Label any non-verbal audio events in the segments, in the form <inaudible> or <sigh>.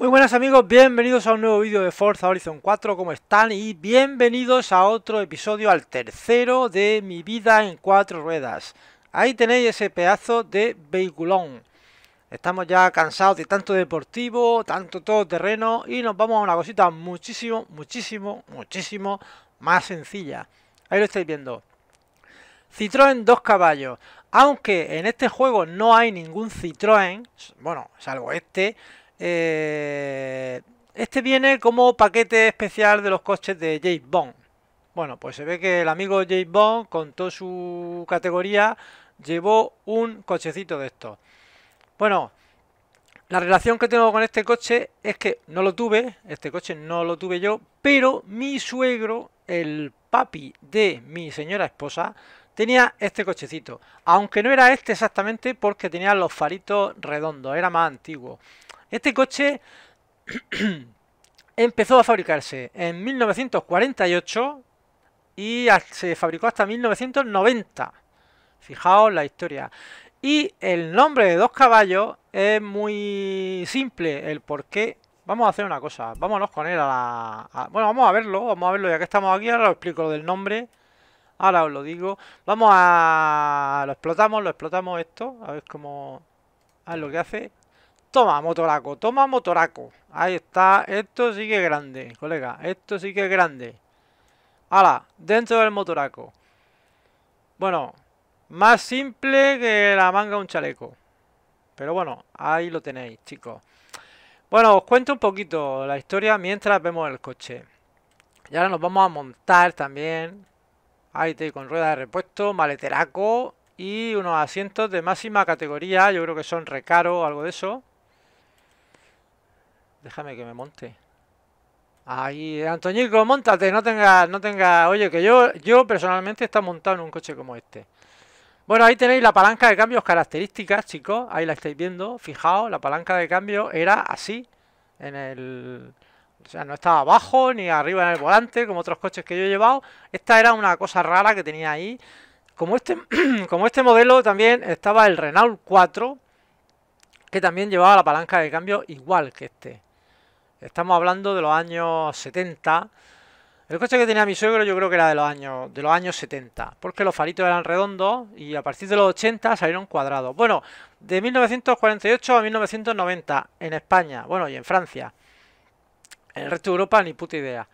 Muy buenas amigos, bienvenidos a un nuevo vídeo de Forza Horizon 4, ¿cómo están? Y bienvenidos a otro episodio, al tercero de mi vida en cuatro ruedas. Ahí tenéis ese pedazo de vehiculón. Estamos ya cansados de tanto deportivo, tanto todoterreno y nos vamos a una cosita muchísimo, muchísimo, muchísimo más sencilla. Ahí lo estáis viendo. Citroën 2 caballos. Aunque en este juego no hay ningún Citroën, bueno, salvo este, eh, este viene como paquete especial de los coches de James Bond. Bueno, pues se ve que el amigo James Bond, con toda su categoría, llevó un cochecito de estos. Bueno, la relación que tengo con este coche es que no lo tuve, este coche no lo tuve yo, pero mi suegro, el papi de mi señora esposa, tenía este cochecito. Aunque no era este exactamente porque tenía los faritos redondos, era más antiguo. Este coche <clears throat> empezó a fabricarse en 1948 y se fabricó hasta 1990. Fijaos la historia. Y el nombre de dos caballos es muy simple, el por qué. Vamos a hacer una cosa, vámonos con él a la... bueno, vamos a verlo, vamos a verlo ya que estamos aquí, ahora os explico lo del nombre. Ahora os lo digo. Vamos a... Lo explotamos, lo explotamos esto, a ver cómo... A ver lo que hace. Toma, motoraco, toma, motoraco. Ahí está, esto sí que es grande, colega, esto sí que es grande. ¡Hala! Dentro del motoraco. Bueno, más simple que la manga un chaleco. Pero bueno, ahí lo tenéis, chicos. Bueno, os cuento un poquito la historia mientras vemos el coche. Y ahora nos vamos a montar también. Ahí te con rueda de repuesto, maleteraco y unos asientos de máxima categoría. Yo creo que son recaro o algo de eso. Déjame que me monte. Ahí, Antoñico, montate, no tengas, no tenga, oye, que yo, yo personalmente está montado en un coche como este. Bueno, ahí tenéis la palanca de cambios características, chicos, ahí la estáis viendo, fijaos, la palanca de cambio era así, en el... O sea, no estaba abajo ni arriba en el volante, como otros coches que yo he llevado. Esta era una cosa rara que tenía ahí. Como este, <clears throat> como este modelo también estaba el Renault 4, que también llevaba la palanca de cambio igual que este. Estamos hablando de los años 70. El coche que tenía mi suegro yo creo que era de los años, de los años 70, porque los faritos eran redondos y a partir de los 80 salieron cuadrados. Bueno, de 1948 a 1990 en España, bueno, y en Francia. En el resto de Europa ni puta idea.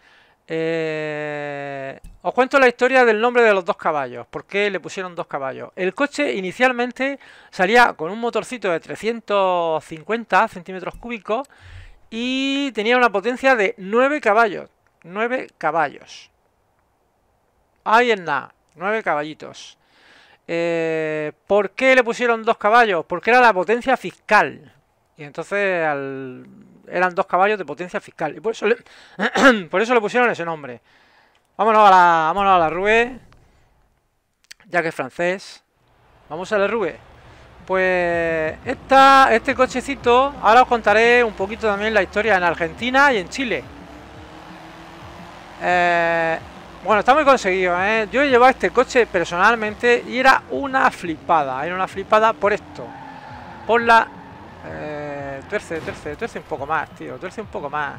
Eh, os cuento la historia del nombre de los dos caballos, por qué le pusieron dos caballos. El coche inicialmente salía con un motorcito de 350 centímetros cúbicos y tenía una potencia de 9 caballos. 9 caballos. Ahí en la. 9 caballitos. Eh, ¿Por qué le pusieron dos caballos? Porque era la potencia fiscal. Y entonces eran dos caballos de potencia fiscal. Y por eso, le... <clears throat> por eso le pusieron ese nombre. Vámonos a la, vámonos a la Rue. Ya que es francés. Vamos a la Rue. Pues esta, este cochecito, ahora os contaré un poquito también la historia en Argentina y en Chile. Eh, bueno, está muy conseguido, ¿eh? Yo llevado este coche personalmente y era una flipada, era una flipada por esto. Por la... Eh, tuerce, tuerce, un poco más, tío, 13 un poco más.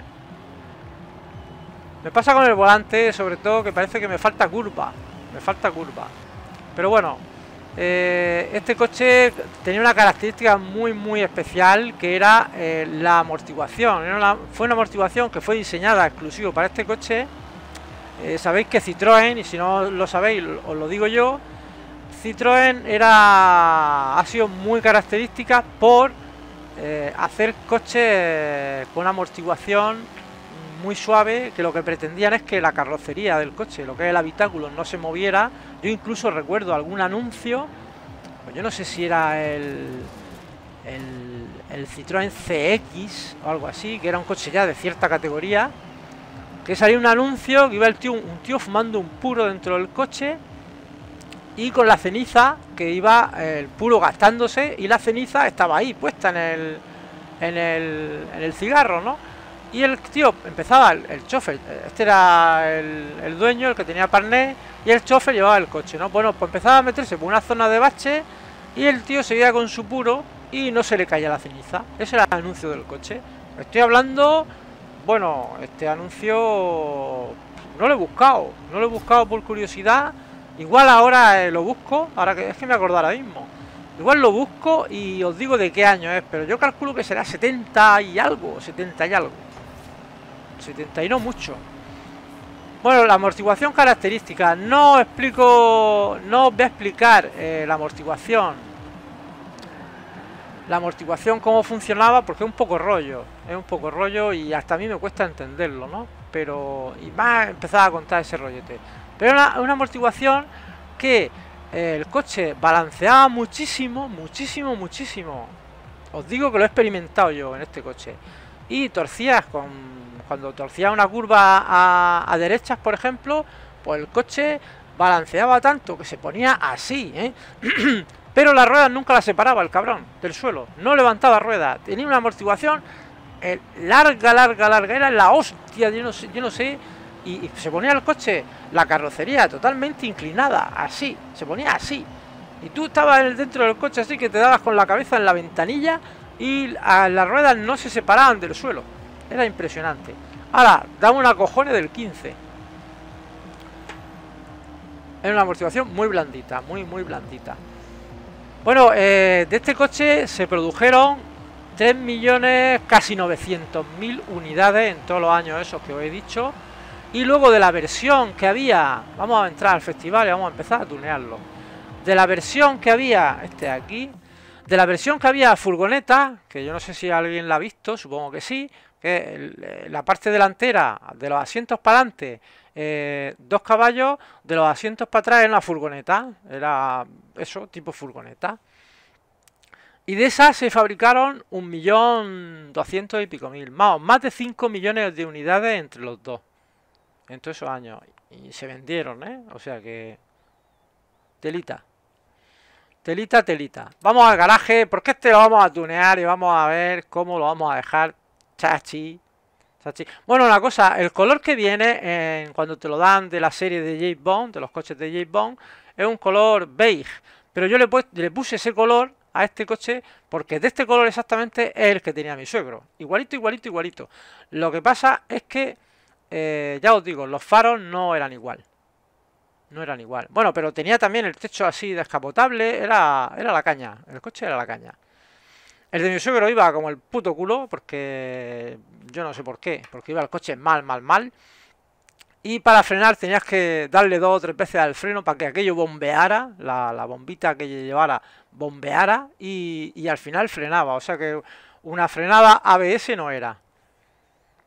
Me pasa con el volante, sobre todo, que parece que me falta curva. Me falta curva. Pero bueno, eh, este coche tenía una característica muy muy especial que era eh, la amortiguación. fue una amortiguación que fue diseñada exclusivo para este coche. Eh, sabéis que Citroën, y si no lo sabéis, os lo digo yo, Citroën era, ha sido muy característica por hacer coches con amortiguación muy suave que lo que pretendían es que la carrocería del coche, lo que es el habitáculo, no se moviera. Yo incluso recuerdo algún anuncio, pues yo no sé si era el, el, el Citroën CX o algo así, que era un coche ya de cierta categoría, que salía un anuncio que iba el un tío fumando un puro dentro del coche y con la ceniza que iba el puro gastándose y la ceniza estaba ahí puesta en el, en el, en el cigarro, ¿no? Y el tío empezaba, el, chofer, este era el, dueño, el que tenía parné, y el chofer llevaba el coche, ¿no? Bueno, pues empezaba a meterse por una zona de bache y el tío seguía con su puro y no se le caía la ceniza. Ese era el anuncio del coche. Estoy hablando, bueno, este anuncio no lo he buscado, no lo he buscado por curiosidad. Igual ahora eh, lo busco, ahora que es que me acordo ahora mismo. Igual lo busco y os digo de qué año es, pero yo calculo que será 70 y algo, 70 y algo. 70 y no mucho. Bueno, la amortiguación característica. No explico, no voy a explicar eh, la amortiguación. La amortiguación, cómo funcionaba, porque es un poco rollo. Es un poco rollo y hasta a mí me cuesta entenderlo, Pero... Y más empezar a contar ese rollete. Pero es una amortiguación que eh, el coche balanceaba muchísimo, muchísimo, muchísimo. Os digo que lo he experimentado yo en este coche. Y torcías con cuando torcía una curva a, derechas, por ejemplo, pues el coche balanceaba tanto que se ponía así, ¿eh? <clears throat> Pero las ruedas nunca las separaba el cabrón del suelo. No levantaba rueda. Tenía una amortiguación eh, larga, larga, larga. Era la hostia, yo no sé. Yo no sé y, se ponía el coche, la carrocería totalmente inclinada, así. Se ponía así. Y tú estabas dentro del coche así que te dabas con la cabeza en la ventanilla y las ruedas no se separaban del suelo. Era impresionante. Ahora, dame una cojones del 15. ...es una amortiguación muy blandita, muy, muy blandita. Bueno, eh, de este coche se produjeron 3 millones, casi unidades en todos los años esos que os he dicho. Y luego de la versión que había, vamos a entrar al festival y vamos a empezar a tunearlo. De la versión que había, este aquí, de la versión que había furgoneta, que yo no sé si alguien la ha visto, supongo que sí, eh, la parte delantera de los asientos para adelante, eh, dos caballos, de los asientos para atrás en la furgoneta, era eso, tipo furgoneta. Y de esas se fabricaron un millón doscientos y pico mil, más, más de 5 millones de unidades entre los dos, en todos esos años. Y se vendieron, ¿eh? O sea que... Telita. Telita, telita. Vamos al garaje, porque este lo vamos a tunear y vamos a ver cómo lo vamos a dejar Chachi. Chachi. Bueno, la cosa, el color que viene en cuando te lo dan de la serie de James Bond, de los coches de James Bond, es un color beige. Pero yo le, puse, le puse ese color a este coche porque de este color exactamente es el que tenía mi suegro. Igualito, igualito, igualito. Lo que pasa es que, eh, ya os digo, los faros no eran igual. No eran igual. Bueno, pero tenía también el techo así descapotable. Era, era la caña. El coche era la caña. El de mi suegro iba como el puto culo, porque yo no sé por qué, porque iba el coche mal, mal, mal. Y para frenar tenías que darle dos o tres veces al freno para que aquello bombeara, la, bombita que llevara bombeara y, al final frenaba. O sea que una frenada ABS no era.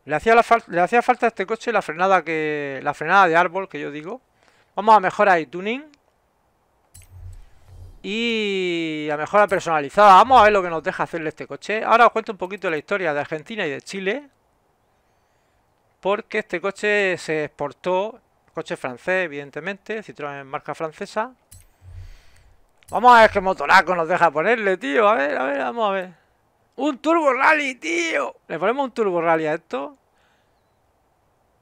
Le hacía, le hacía falta a este coche la frenada, que, la frenada de árbol que yo digo. Vamos a mejorar el tuning y a mejora personalizada. Vamos a ver lo que nos deja hacerle este coche. Ahora os cuento un poquito la historia de Argentina y de Chile. Porque este coche se exportó. Coche francés, evidentemente. Citroën marca francesa. Vamos a ver qué motoraco nos deja ponerle, tío. A ver, a ver, vamos a ver. ¡Un Turbo Rally, tío! ¿Le ponemos un Turbo Rally a esto?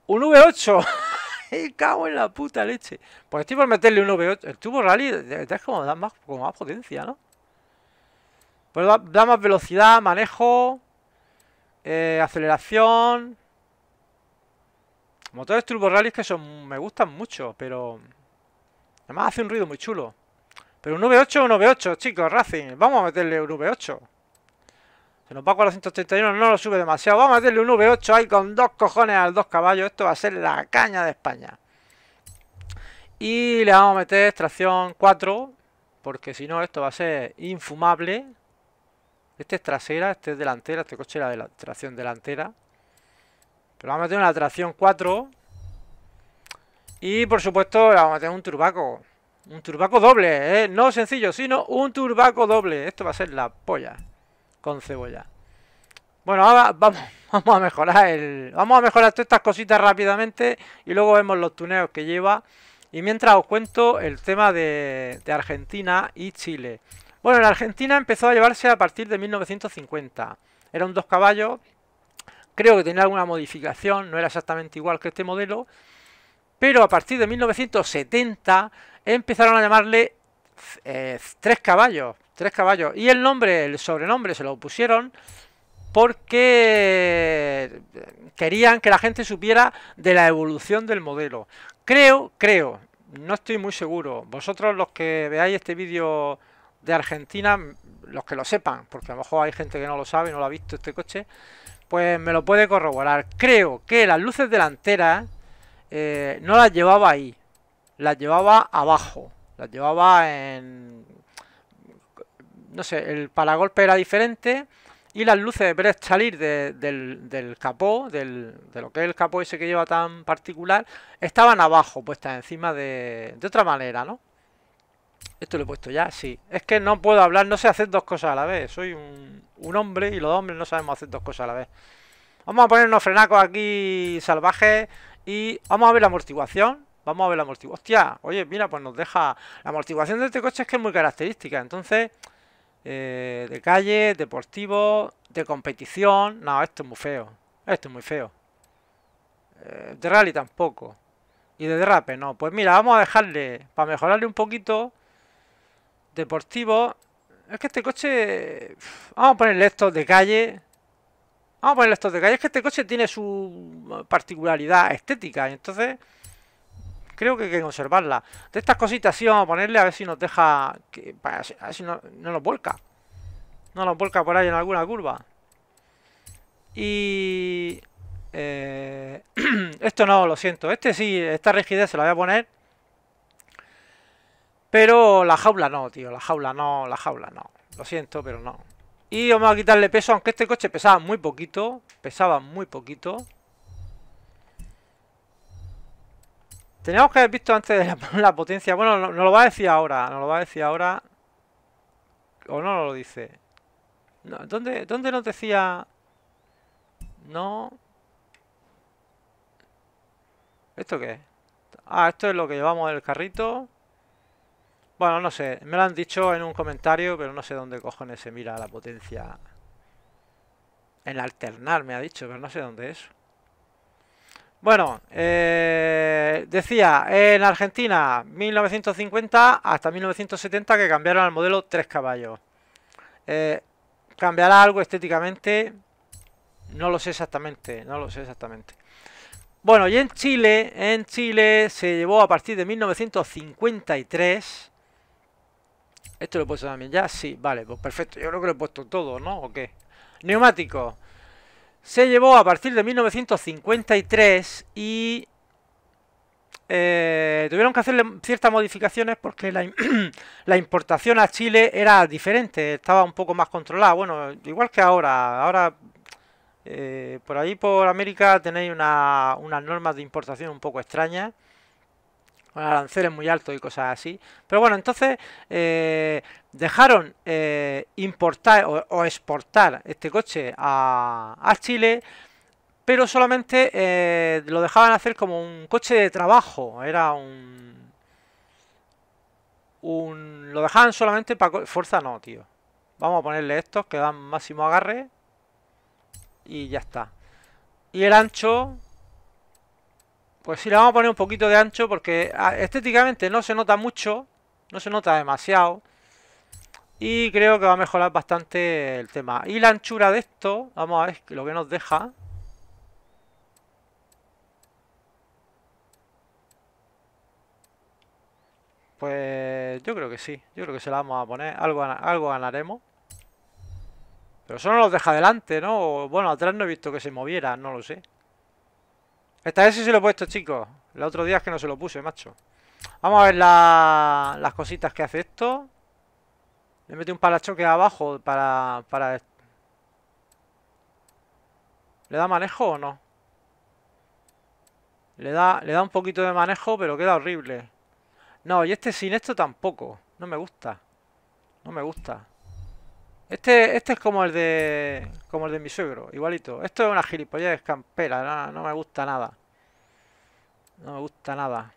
¡Un V8! <laughs> Me <laughs> cago en la puta leche. Pues estoy por meterle un V8. El tubo rally es como da más, potencia, ¿no? Pues da, más velocidad, manejo, eh, aceleración. Motores turbo rally que son, me gustan mucho, pero... Además hace un ruido muy chulo. Pero un V8 o un V8, chicos, Racing. Vamos a meterle un V8. Se nos va a 431, no lo sube demasiado. Vamos a meterle un V8 ahí con dos cojones al dos caballos. Esto va a ser la caña de España. Y le vamos a meter tracción 4, porque si no esto va a ser infumable. Este es trasera, este es delantera, este coche era de la tracción delantera. Pero vamos a meter una tracción 4. Y por supuesto le vamos a meter un turbaco. Un turbaco doble, ¿eh? No sencillo, sino un turbaco doble. Esto va a ser la polla con cebolla. Bueno, vamos, <laughs> vamos a mejorar el... Vamos a mejorar todas estas cositas rápidamente y luego vemos los tuneos que lleva. Y mientras os cuento el tema de, Argentina y Chile. Bueno, en Argentina empezó a llevarse a partir de 1950. Era un dos caballos. Creo que tenía alguna modificación, no era exactamente igual que este modelo. Pero a partir de 1970 empezaron a llamarle eh, tres caballos. Tres caballos. Y el nombre, el sobrenombre se lo pusieron porque querían que la gente supiera de la evolución del modelo. Creo, creo, no estoy muy seguro. Vosotros los que veáis este vídeo de Argentina, los que lo sepan, porque a lo mejor hay gente que no lo sabe, no lo ha visto este coche, pues me lo puede corroborar. Creo que las luces delanteras eh, no las llevaba ahí, las llevaba abajo, las llevaba en no sé, el paragolpe era diferente y las luces, ver salir del, capó, de lo que es el capó ese que lleva tan particular, estaban abajo, puestas encima de, de otra manera, ¿no? Esto lo he puesto ya, sí. Es que no puedo hablar, no sé hacer dos cosas a la vez. Soy un, un hombre y los hombres no sabemos hacer dos cosas a la vez. Vamos a poner unos frenacos aquí salvajes y vamos a ver la amortiguación. Vamos a ver la amortiguación. Hostia, oye, mira, pues nos deja... La amortiguación de este coche es que es muy característica, entonces... Eh, de calle, deportivo, de competición. No, esto es muy feo. Esto es muy feo. Eh, de rally tampoco. Y de derrape, no. Pues mira, vamos a dejarle, para mejorarle un poquito, deportivo. Es que este coche... Vamos a ponerle estos de calle. Vamos a ponerle estos de calle. Es que este coche tiene su particularidad estética. entonces Creo que hay que conservarla. De estas cositas sí vamos a ponerle a ver si nos deja... Que, a ver si no, nos volca. No nos volca por ahí en alguna curva. Y... Eh, <clears throat> esto no, lo siento. Este sí, esta rigidez se la voy a poner. Pero la jaula no, tío. La jaula no, la jaula no. Lo siento, pero no. Y vamos a quitarle peso, aunque este coche pesaba muy poquito. Pesaba muy poquito. Teníamos que haber visto antes <laughs> la, potencia. Bueno, nos no lo va a decir ahora. no lo va a decir ahora. O no lo dice. ¿dónde, ¿Dónde nos decía...? No... ¿Esto qué Ah, esto es lo que llevamos del carrito. Bueno, no sé. Me lo han dicho en un comentario, pero no sé dónde cojones se mira la potencia. En alternar, me ha dicho, pero no sé dónde es. Bueno, eh, decía, en Argentina, 1950 hasta 1970 que cambiaron al modelo 3 caballos. Eh, ¿Cambiará algo estéticamente? No lo sé exactamente, no lo sé exactamente. Bueno, y en Chile, en Chile se llevó a partir de 1953... ¿Esto lo he puesto también ya? Sí, vale, pues perfecto. Yo creo que lo he puesto todo, ¿no? ¿O qué? ¡Neumático! se llevó a partir de 1953 y eh, tuvieron que hacerle ciertas modificaciones porque <clears throat> la, importación a Chile era diferente, estaba un poco más controlada. Bueno, igual que ahora. Ahora, eh, por ahí por América tenéis unas normas de importación un poco extrañas aranceles muy altos y cosas así. Pero bueno, entonces eh, dejaron eh, importar o, exportar este coche a, Chile, pero solamente eh, lo dejaban hacer como un coche de trabajo, era un... un lo dejaban solamente para... Fuerza no, tío. Vamos a ponerle estos que dan máximo agarre y ya está. Y el ancho pues sí, le vamos a poner un poquito de ancho porque ah, estéticamente no se nota mucho, no se nota demasiado. Y creo que va a mejorar bastante el tema. Y la anchura de esto, vamos a ver lo que nos deja. Pues yo creo que sí, yo creo que se la vamos a poner, algo, algo ganaremos. Pero eso no los deja adelante, ¿no? bueno, atrás no he visto que se moviera, no lo sé. Esta vez sí se lo he puesto, chicos. El otro día es que no se lo puse, macho. Vamos a ver las cositas que hace esto. Le metí un palachoque abajo para... ¿Le da manejo o no? Le da, le da un poquito de manejo, pero queda horrible. No, y este sin esto tampoco. No me gusta. No me gusta. Este, este es como el de. como el de mi suegro, igualito. Esto es una gilipollez campera, no, no me gusta nada. No me gusta nada.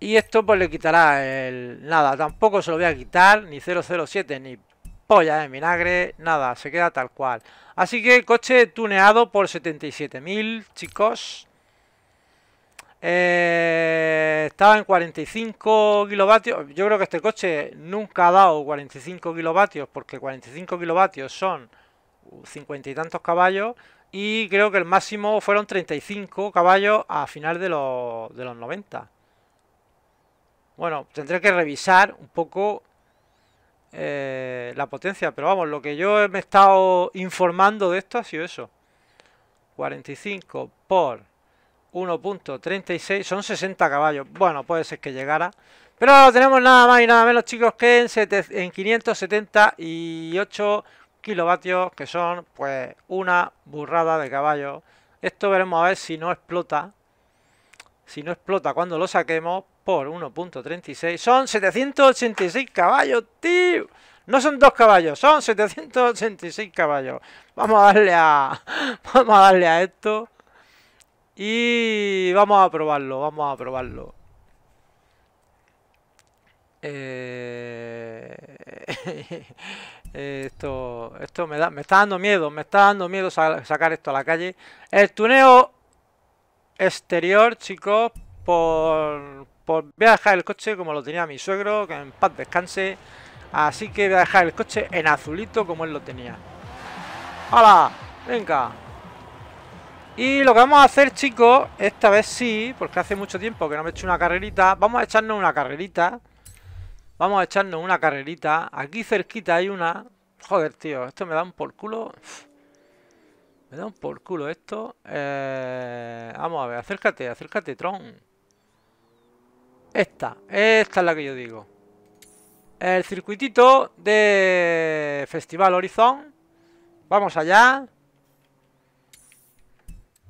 Y esto pues le quitará el... Nada, tampoco se lo voy a quitar, ni 007, ni polla de vinagre, nada, se queda tal cual. Así que coche tuneado por 77.000, chicos. Eh, estaba en 45 kilovatios. Yo creo que este coche nunca ha dado 45 kilovatios porque 45 kilovatios son 50 y tantos caballos. Y creo que el máximo fueron 35 caballos a final de los, 90. Bueno, tendré que revisar un poco eh, la potencia. Pero vamos, lo que yo me he estado informando de esto ha sido eso. 45 por 1.36, son 60 caballos. Bueno, puede ser que llegara. Pero tenemos nada más y nada menos, chicos, que en, 578 kilovatios, que son pues una burrada de caballos. Esto veremos a ver si no explota. Si no explota cuando lo saquemos por 1.36. Son 786 caballos, tío. No son dos caballos, son 786 caballos. Vamos a darle a... <laughs> Vamos a darle a esto. Y vamos a probarlo, vamos a probarlo. Eh, <laughs> esto esto me, está dando miedo, me está dando miedo sacar esto a la calle. El tuneo exterior, chicos, por, por... Voy a dejar el coche como lo tenía mi suegro, que en paz descanse. Así que voy a dejar el coche en azulito como él lo tenía. ¡Hala! ¡Venga! Y lo que vamos a hacer, chicos, esta vez sí, porque hace mucho tiempo que no me he hecho una carrerita. Vamos a echarnos una carrerita. Vamos a echarnos una carrerita. Aquí cerquita hay una. Joder, tío, esto me da un por culo. Me da un por culo esto. Eh, vamos a ver, acércate, acércate, Tron. Esta, esta es la que yo digo. El circuitito de Festival Horizon. Vamos allá.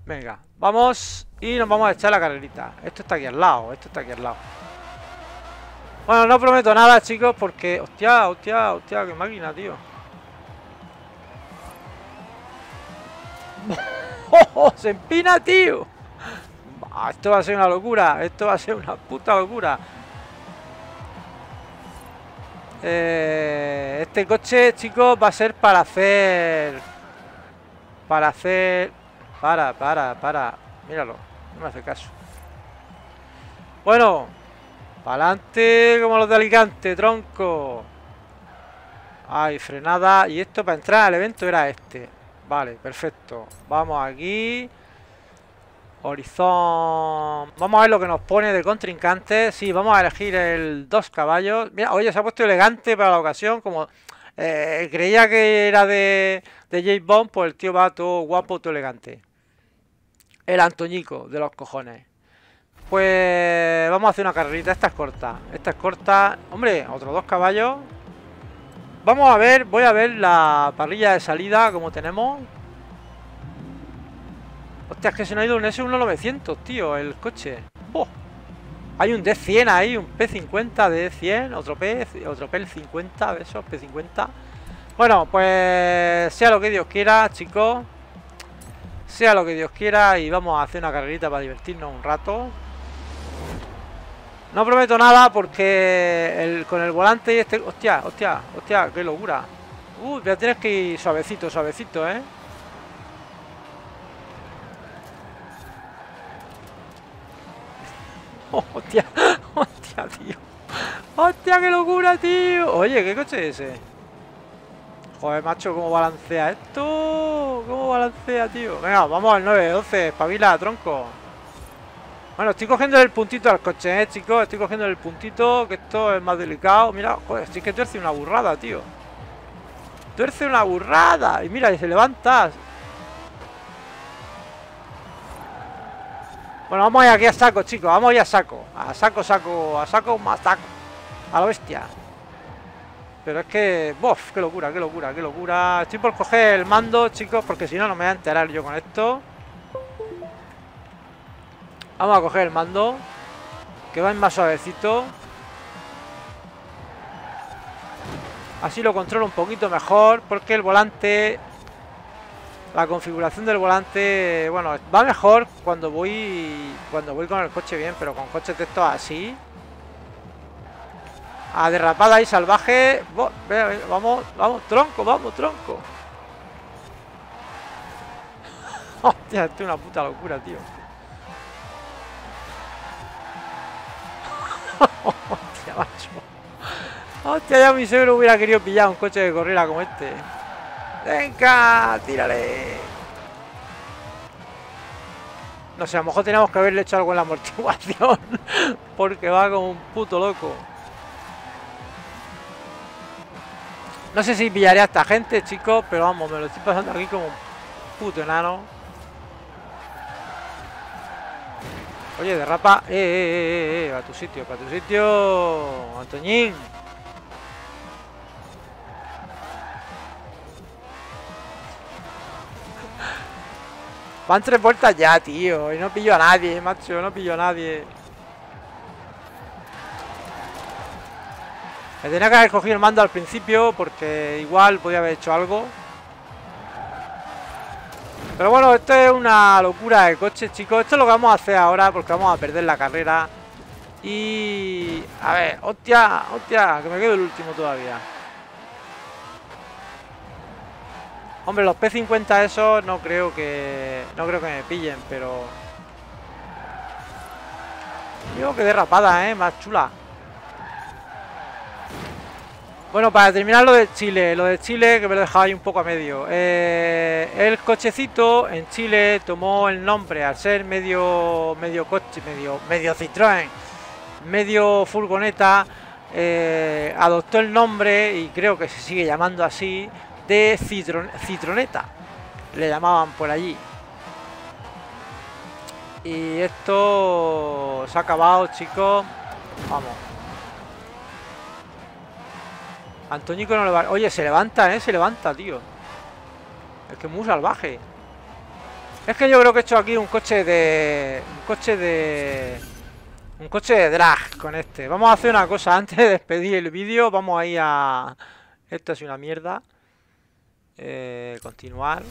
Venga, vamos y nos vamos a echar la carrerita. Esto está aquí al lado, esto está aquí al lado. Bueno, no prometo nada, chicos, porque... Hostia, hostia, hostia, qué máquina, tío. <laughs> ¡Oh, se empina, tío! esto va a ser una locura, esto va a ser una puta locura. Eh, este coche, chicos, va a ser para hacer... Para hacer para, para, para. Míralo. No me hace caso. Bueno. Para adelante como los de Alicante, tronco. Ay, frenada. Y esto para entrar al evento era este. Vale, perfecto. Vamos aquí. Horizón... Vamos a ver lo que nos pone de contrincante. Sí, vamos a elegir el dos caballos. Mira, oye, se ha puesto elegante para la ocasión. Como eh, creía que era de, de Bond, pues el tío va todo guapo, todo elegante. El Antoñico de los cojones. Pues vamos a hacer una carrerita. Esta es corta. Esta es corta. Hombre, otros dos caballos. Vamos a ver, voy a ver la parrilla de salida como tenemos. Hostia, es que se nos ha ido un S1900, tío, el coche. ¡Oh! Hay un D100 ahí, un P50, D100, otro P, otro P50, de esos P50. Bueno, pues sea lo que Dios quiera, chicos sea lo que Dios quiera y vamos a hacer una carrerita para divertirnos un rato. No prometo nada porque con el volante este... Hostia, hostia, hostia, qué locura. Uy, pero tienes que ir suavecito, suavecito, ¿eh? <laughs> hostia, <laughs> hostia, tío. Hostia, qué locura, tío. Oye, ¿qué coche es ese? Joder, macho, ¿cómo balancea esto? ¿Cómo balancea, tío? Venga, vamos al 9, 12, espabila, tronco. Bueno, estoy cogiendo el puntito al coche, eh, chicos. Estoy cogiendo el puntito, que esto es más delicado. Mira, joder, es que tuerce una burrada, tío. Tuerce una burrada. Y mira, y se levanta. Bueno, vamos a ir aquí a saco, chicos. Vamos a ir a saco. A saco, saco, a saco, más saco. A la bestia. Pero es que, bof, qué locura, qué locura, qué locura. Estoy por coger el mando, chicos, porque si no, no me voy a enterar yo con esto. Vamos a coger el mando, que va más suavecito. Así lo controlo un poquito mejor, porque el volante, la configuración del volante, bueno, va mejor cuando voy, cuando voy con el coche bien, pero con coches de estos así, a derrapada y salvaje. Vamos, vamos, tronco, vamos, tronco. <laughs> Hostia, esto es una puta locura, tío. Hostia, macho. Hostia, ya mi seguro hubiera querido pillar un coche de corrida como este. ¡Venga! ¡Tírale! No sé, a lo mejor tenemos que haberle hecho algo en la amortiguación. <laughs> Porque va como un puto loco. No sé si pillaré a esta gente, chicos, pero vamos, me lo estoy pasando aquí como un puto enano. Oye, derrapa. Eh, eh, eh, eh, a tu sitio, a tu sitio, Antoñín. Van tres vueltas ya, tío. Y no pillo a nadie, macho, no pillo a nadie. Me tenía que haber cogido el mando al principio porque igual podía haber hecho algo. Pero bueno, esto es una locura de coche, chicos. Esto es lo que vamos a hacer ahora porque vamos a perder la carrera. Y... A ver, hostia, hostia, que me quedo el último todavía. Hombre, los P50 esos no creo que... No creo que me pillen, pero... Digo que derrapada, ¿eh? Más chula. Bueno, para terminar lo de Chile, lo de Chile que me lo dejaba ahí un poco a medio. Eh, el cochecito en Chile tomó el nombre al ser medio medio coche, medio medio Citroën, medio furgoneta, eh, adoptó el nombre y creo que se sigue llamando así de Citron, Citroneta. Le llamaban por allí. Y esto se ha acabado, chicos. Vamos. Antoñico no a... Oye, se levanta, ¿eh? Se levanta, tío. Es que es muy salvaje. Es que yo creo que he hecho aquí un coche de... Un coche de... Un coche de drag con este. Vamos a hacer una cosa. <laughs> Antes de despedir el vídeo, vamos a ir a... Esto es una mierda. Eh, continuar.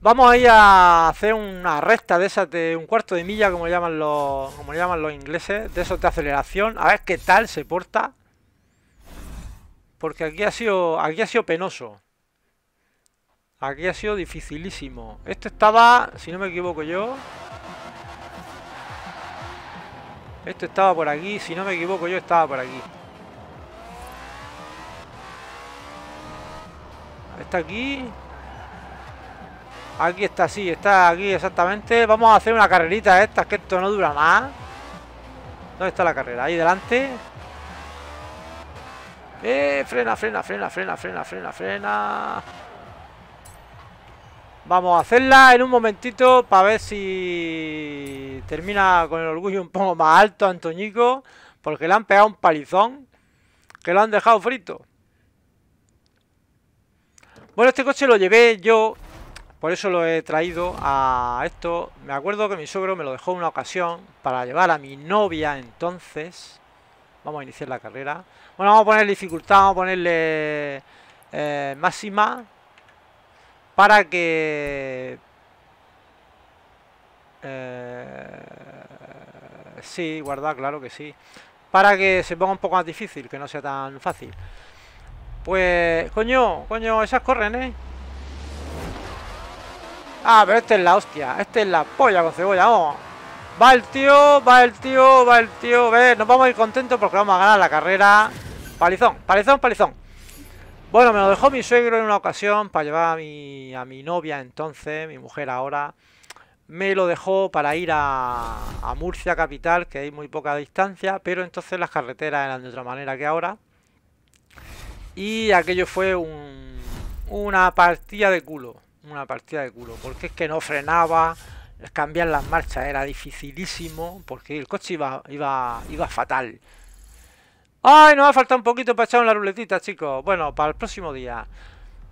Vamos a ir a hacer una recta de esas de un cuarto de milla, como llaman los, como llaman los ingleses, de esos de aceleración, a ver qué tal se porta. Porque aquí ha sido, aquí ha sido penoso. Aquí ha sido dificilísimo. esto estaba, si no me equivoco yo... esto estaba por aquí, si no me equivoco yo estaba por aquí. Está aquí. Aquí está, sí, está aquí exactamente. Vamos a hacer una carrerita esta, que esto no dura más. ¿Dónde está la carrera? Ahí delante. Eh, frena, frena, frena, frena, frena, frena, frena. Vamos a hacerla en un momentito para ver si termina con el orgullo un poco más alto a Antoñico. Porque le han pegado un palizón que lo han dejado frito. Bueno, este coche lo llevé yo, por eso lo he traído a esto. Me acuerdo que mi sogro me lo dejó en una ocasión para llevar a mi novia entonces. Vamos a iniciar la carrera. Bueno, vamos a poner dificultad, vamos a ponerle eh, máxima para que... Eh, sí, guardar, claro que sí. Para que se ponga un poco más difícil, que no sea tan fácil. Pues, coño, coño, esas corren, ¿eh? Ah, pero este es la hostia. Este es la polla con cebolla, vamos. Va el tío, va el tío, va el tío. Ve, nos vamos a ir contentos porque vamos a ganar la carrera. Palizón, palizón, palizón. Bueno, me lo dejó mi suegro en una ocasión para llevar a mi, mi novia entonces, mi mujer ahora. Me lo dejó para ir a, Murcia capital, que hay muy poca distancia, pero entonces las carreteras eran de otra manera que ahora. Y aquello fue un, una partida de culo. Una partida de culo. Porque es que no frenaba. Cambiar las marchas era dificilísimo. Porque el coche iba, iba, iba fatal. ¡Ay, nos va a faltar un poquito para echar una ruletita, chicos! Bueno, para el próximo día.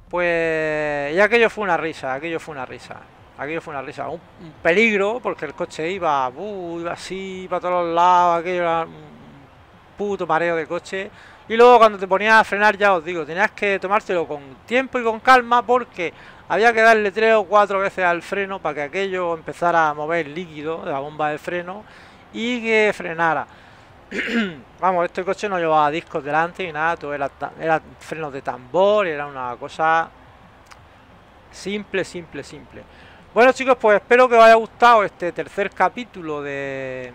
Pues... Y aquello fue una risa, aquello fue una risa. Aquello fue una risa. Un, peligro, porque el coche iba... Uh, iba así, para todos lados, aquello era un puto mareo de coche. Y luego cuando te ponías a frenar, ya os digo, tenías que tomártelo con tiempo y con calma, porque había que darle tres o cuatro veces al freno para que aquello empezara a mover líquido de la bomba de freno y que frenara. <clears throat> Vamos, este coche no llevaba discos delante ni nada, todo era, era frenos de tambor, era una cosa simple, simple, simple. Bueno chicos, pues espero que os haya gustado este tercer capítulo de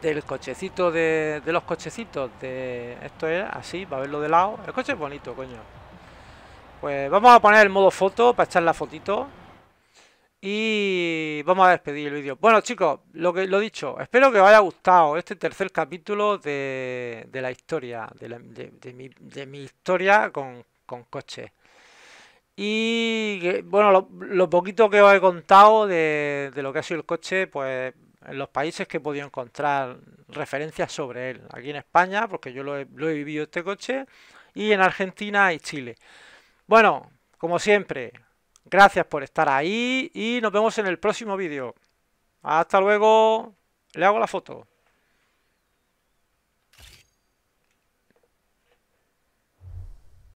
del cochecito de, los cochecitos de esto es así para verlo de lado el coche es bonito coño pues vamos a poner el modo foto para echar la fotito y vamos a despedir el vídeo. Bueno, chicos, lo que lo dicho, espero que os haya gustado este tercer capítulo de, la historia, de, mi, historia con, con coches. Y bueno, lo, poquito que os he contado de, de lo que ha sido el coche, pues en los países que he podido encontrar referencias sobre él. Aquí en España, porque yo lo he vivido este coche, y en Argentina y Chile. Bueno, como siempre, Gracias por estar ahí y nos vemos en el próximo vídeo. Hasta luego. Le hago la foto.